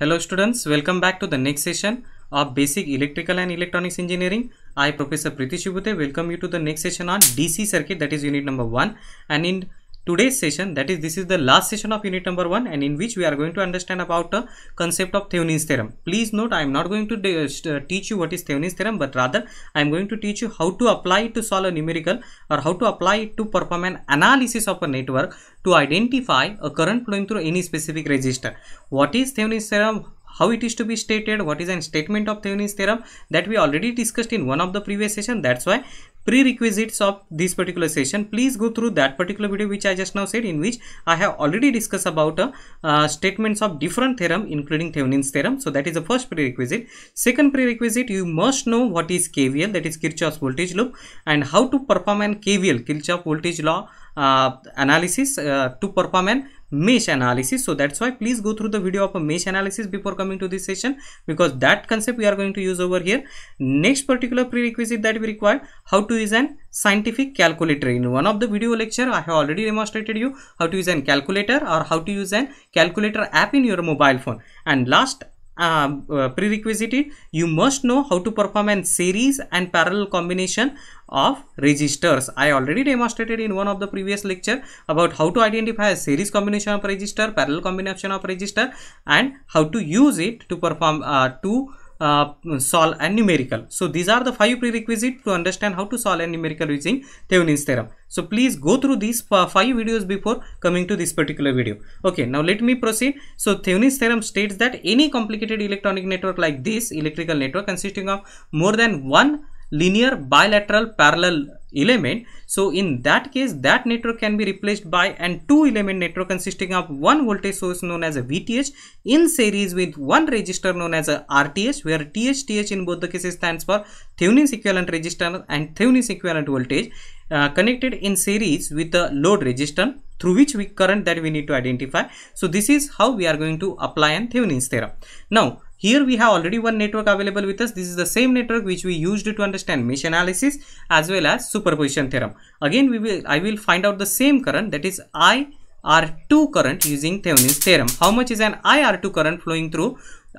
Hello students, welcome back to the next session of Basic Electrical and Electronics Engineering. I Professor Priti Shibute welcome you to the next session on DC circuit that is unit number 1 and in today's session that is this is the last session of unit number 1 and in which we are going to understand about the concept of Thevenin's theorem. Please note I am not going to uh, teach you what is Thevenin's theorem but rather I am going to teach you how to apply it to solve a numerical or how to apply it to perform an analysis of a network to identify a current flowing through any specific resistor. What is Thevenin's theorem? how it is to be stated, what is an statement of Thevenin's theorem that we already discussed in one of the previous session. That's why prerequisites of this particular session please go through that particular video which i just now said in which i have already discussed about uh, uh, statements of different theorem including thevenin's theorem so that is the first prerequisite second prerequisite you must know what is kvl that is kirchhoff's voltage loop and how to perform an kvl kirchhoff voltage law uh, analysis uh, to perform an mesh analysis so that's why please go through the video of a mesh analysis before coming to this session because that concept we are going to use over here next particular prerequisite that we require how to use an scientific calculator in one of the video lecture i have already demonstrated you how to use an calculator or how to use an calculator app in your mobile phone and last uh, prerequisite you must know how to perform an series and parallel combination of registers i already demonstrated in one of the previous lecture about how to identify a series combination of register parallel combination of register and how to use it to perform uh, to uh, solve a numerical. So these are the five prerequisites to understand how to solve a numerical using Thevenin's theorem. So please go through these five videos before coming to this particular video. Okay, now let me proceed. So Thevenin's theorem states that any complicated electronic network like this electrical network consisting of more than one linear bilateral parallel element so in that case that network can be replaced by an two element network consisting of one voltage source known as a vth in series with one resistor known as a rth where th th in both the cases stands for thevenin's equivalent resistor and thevenin's equivalent voltage uh, connected in series with the load resistance through which we current that we need to identify so this is how we are going to apply an thevenin's theorem now here we have already one network available with us. This is the same network which we used to understand mesh analysis as well as superposition theorem. Again, we will I will find out the same current that is I R2 current using Thevenin's theorem. How much is an IR2 current flowing through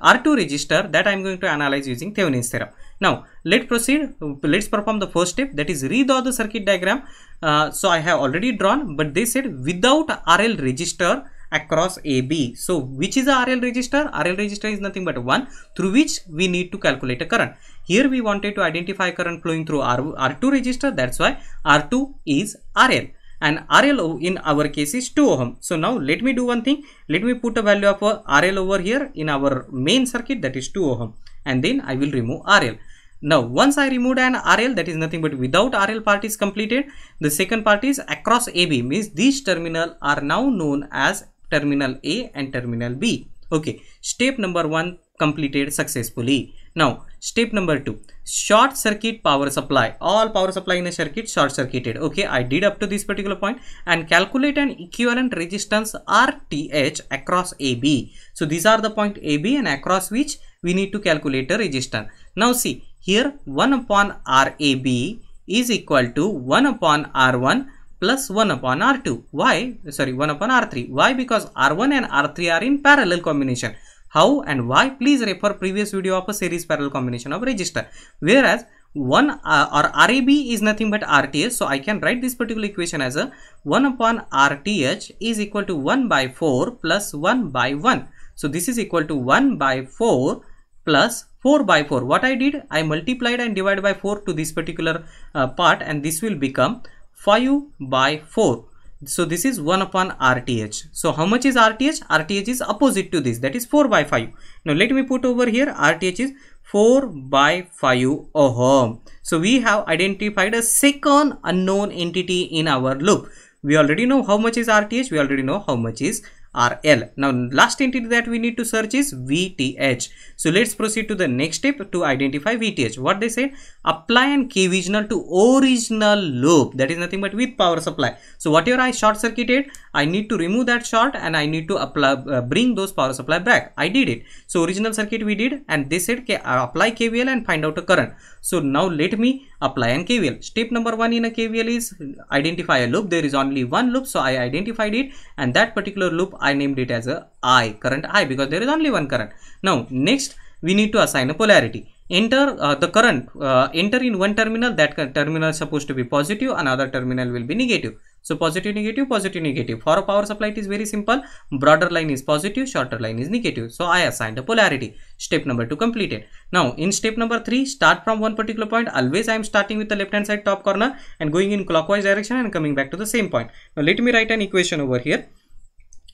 R2 register that I am going to analyze using Thevenin's theorem. Now, let's proceed. Let's perform the first step that is redraw the circuit diagram. Uh, so, I have already drawn but they said without RL register across AB. So which is the RL register? RL register is nothing but one through which we need to calculate a current. Here we wanted to identify current flowing through R, R2 register. That's why R2 is RL and RL in our case is 2 ohm. So now let me do one thing. Let me put a value of RL over here in our main circuit that is 2 ohm and then I will remove RL. Now once I removed an RL that is nothing but without RL part is completed. The second part is across AB means these terminal are now known as terminal A and terminal B. Okay, step number 1 completed successfully. Now, step number 2, short circuit power supply. All power supply in a circuit short circuited. Okay, I did up to this particular point and calculate an equivalent resistance RTH across AB. So, these are the point AB and across which we need to calculate a resistance. Now, see here 1 upon RAB is equal to 1 upon R1 plus 1 upon R2. Why? Sorry, 1 upon R3. Why? Because R1 and R3 are in parallel combination. How and why? Please refer previous video of a series parallel combination of register. Whereas 1 uh, or RAB is nothing but RTH. So I can write this particular equation as a 1 upon RTH is equal to 1 by 4 plus 1 by 1. So this is equal to 1 by 4 plus 4 by 4. What I did? I multiplied and divided by 4 to this particular uh, part and this will become 5 by 4 so this is 1 upon RTH. So how much is RTH? RTH is opposite to this that is 4 by 5. Now let me put over here RTH is 4 by 5 ohm. So we have identified a second unknown entity in our loop. We already know how much is RTH. We already know how much is or L. Now last entity that we need to search is VTH. So let's proceed to the next step to identify VTH. What they said apply an k to original loop that is nothing but with power supply. So whatever I short circuited I need to remove that short and I need to apply uh, bring those power supply back. I did it. So original circuit we did and they said okay, uh, apply KVL and find out a current. So now let me apply an KVL. Step number one in a KVL is identify a loop. There is only one loop so I identified it and that particular loop I named it as a I, current I because there is only one current. Now next we need to assign a polarity. Enter uh, the current, uh, enter in one terminal, that terminal is supposed to be positive, another terminal will be negative. So positive, negative, positive, negative. For a power supply it is very simple, broader line is positive, shorter line is negative. So I assigned a polarity. Step number 2 completed. Now in step number 3, start from one particular point. Always I am starting with the left hand side top corner and going in clockwise direction and coming back to the same point. Now let me write an equation over here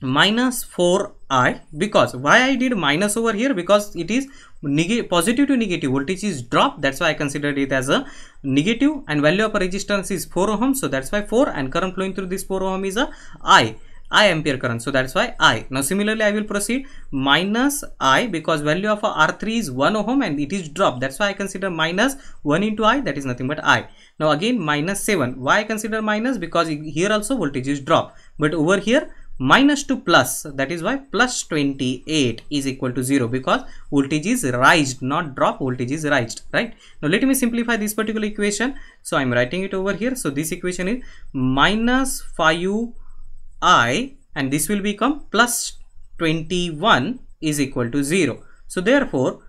minus 4i because why I did minus over here because it is positive to negative voltage is drop that's why I considered it as a negative and value of a resistance is 4 ohm so that's why 4 and current flowing through this 4 ohm is a i i ampere current so that's why i now similarly i will proceed minus i because value of r3 is 1 ohm and it is drop that's why i consider minus 1 into i that is nothing but i now again minus 7 why i consider minus because here also voltage is drop but over here minus 2 plus that is why plus 28 is equal to 0 because voltage is raised not drop voltage is raised right now let me simplify this particular equation so i'm writing it over here so this equation is minus 5 i and this will become plus 21 is equal to 0 so therefore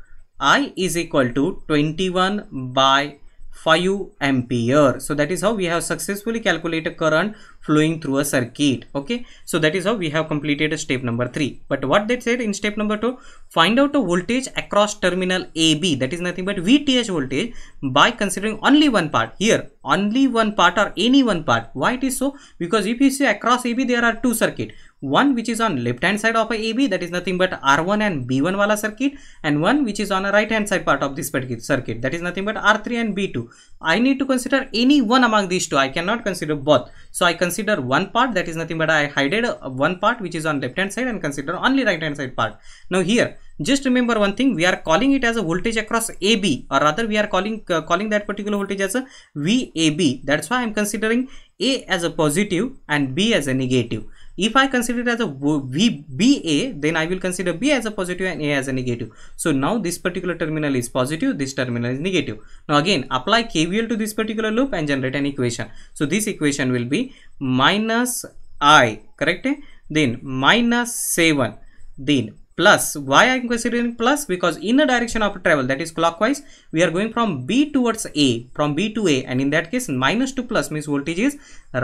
i is equal to 21 by 5 ampere so that is how we have successfully calculated current flowing through a circuit okay so that is how we have completed a step number 3 but what they said in step number 2 find out the voltage across terminal AB that is nothing but VTH voltage by considering only one part here only one part or any one part why it is so because if you see across AB there are two circuit one which is on left hand side of a AB that is nothing but R1 and B1 wala circuit and one which is on a right hand side part of this particular circuit that is nothing but R3 and B2. I need to consider any one among these two. I cannot consider both. So I consider one part that is nothing but I hided uh, one part which is on left hand side and consider only right hand side part. Now here just remember one thing we are calling it as a voltage across AB or rather we are calling uh, calling that particular voltage as a VAB. That's why I'm considering A as a positive and B as a negative if I consider it as a VBA, then I will consider B as a positive and A as a negative. So now this particular terminal is positive, this terminal is negative. Now again, apply KVL to this particular loop and generate an equation. So this equation will be minus I, correct? Then minus 7, then plus why i'm considering plus because in the direction of travel that is clockwise we are going from b towards a from b to a and in that case minus to plus means voltage is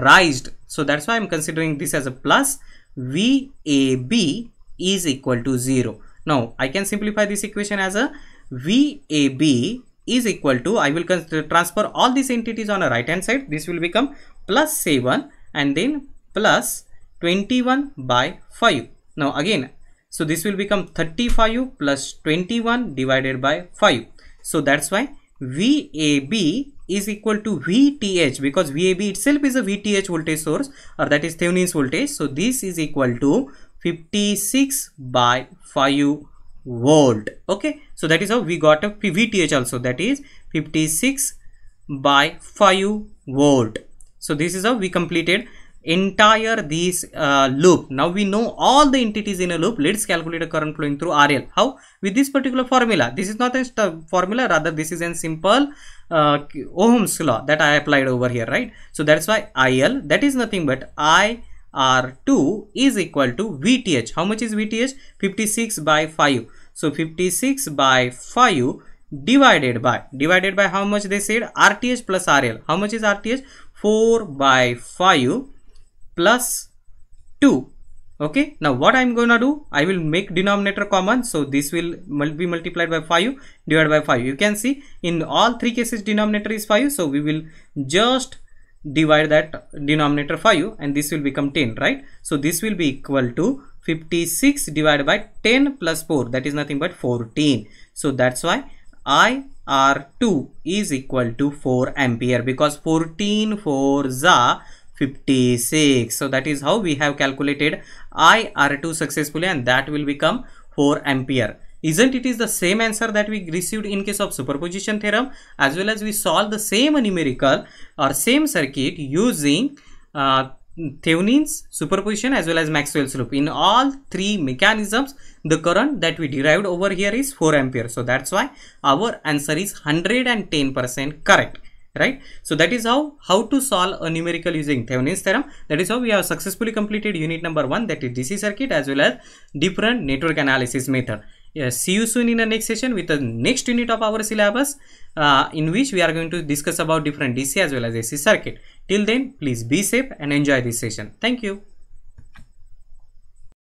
raised so that's why i'm considering this as a plus vab is equal to 0 now i can simplify this equation as a vab is equal to i will transfer all these entities on a right hand side this will become plus 7 and then plus 21 by 5 now again so this will become 35 plus 21 divided by 5. So that's why VAB is equal to VTH because VAB itself is a VTH voltage source or that is Thevenin's voltage. So this is equal to 56 by 5 volt. Okay. So that is how we got a VTH also that is 56 by 5 volt. So this is how we completed entire this uh, loop now we know all the entities in a loop let's calculate a current flowing through rl how with this particular formula this is not a formula rather this is a simple uh, ohm's law that i applied over here right so that's why il that is nothing but i r2 is equal to vth how much is vth 56 by 5 so 56 by 5 divided by divided by how much they said rth plus rl how much is rth 4 by 5 plus 2 okay now what i'm gonna do i will make denominator common so this will be multiplied by 5 divided by 5 you can see in all three cases denominator is 5 so we will just divide that denominator 5 and this will become 10 right so this will be equal to 56 divided by 10 plus 4 that is nothing but 14 so that's why i r2 is equal to 4 ampere because 14 4 za 56 so that is how we have calculated ir2 successfully and that will become 4 ampere isn't it is the same answer that we received in case of superposition theorem as well as we solve the same numerical or same circuit using uh, Thevenin's superposition as well as Maxwell's loop. In all three mechanisms, the current that we derived over here is 4 ampere. So that's why our answer is 110% correct right so that is how how to solve a numerical using thevenin's theorem that is how we have successfully completed unit number one that is dc circuit as well as different network analysis method see you soon in the next session with the next unit of our syllabus uh, in which we are going to discuss about different dc as well as ac circuit till then please be safe and enjoy this session thank you